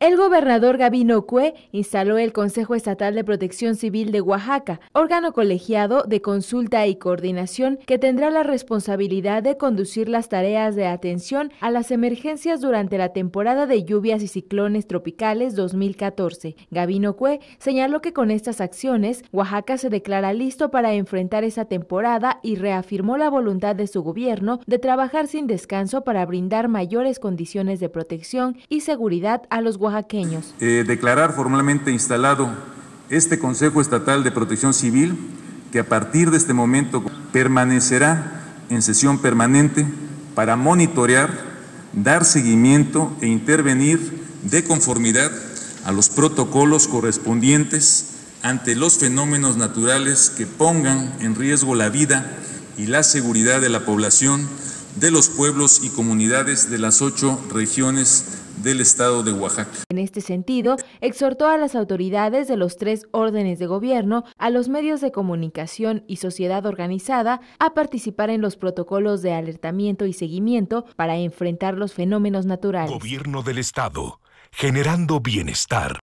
El gobernador Gabino Cue instaló el Consejo Estatal de Protección Civil de Oaxaca, órgano colegiado de consulta y coordinación que tendrá la responsabilidad de conducir las tareas de atención a las emergencias durante la temporada de lluvias y ciclones tropicales 2014. Gabino Cue señaló que con estas acciones, Oaxaca se declara listo para enfrentar esa temporada y reafirmó la voluntad de su gobierno de trabajar sin descanso para brindar mayores condiciones de protección y seguridad a los eh, declarar formalmente instalado este Consejo Estatal de Protección Civil, que a partir de este momento permanecerá en sesión permanente para monitorear, dar seguimiento e intervenir de conformidad a los protocolos correspondientes ante los fenómenos naturales que pongan en riesgo la vida y la seguridad de la población de los pueblos y comunidades de las ocho regiones estado de Oaxaca. En este sentido, exhortó a las autoridades de los tres órdenes de gobierno, a los medios de comunicación y sociedad organizada a participar en los protocolos de alertamiento y seguimiento para enfrentar los fenómenos naturales. Gobierno del estado, generando bienestar.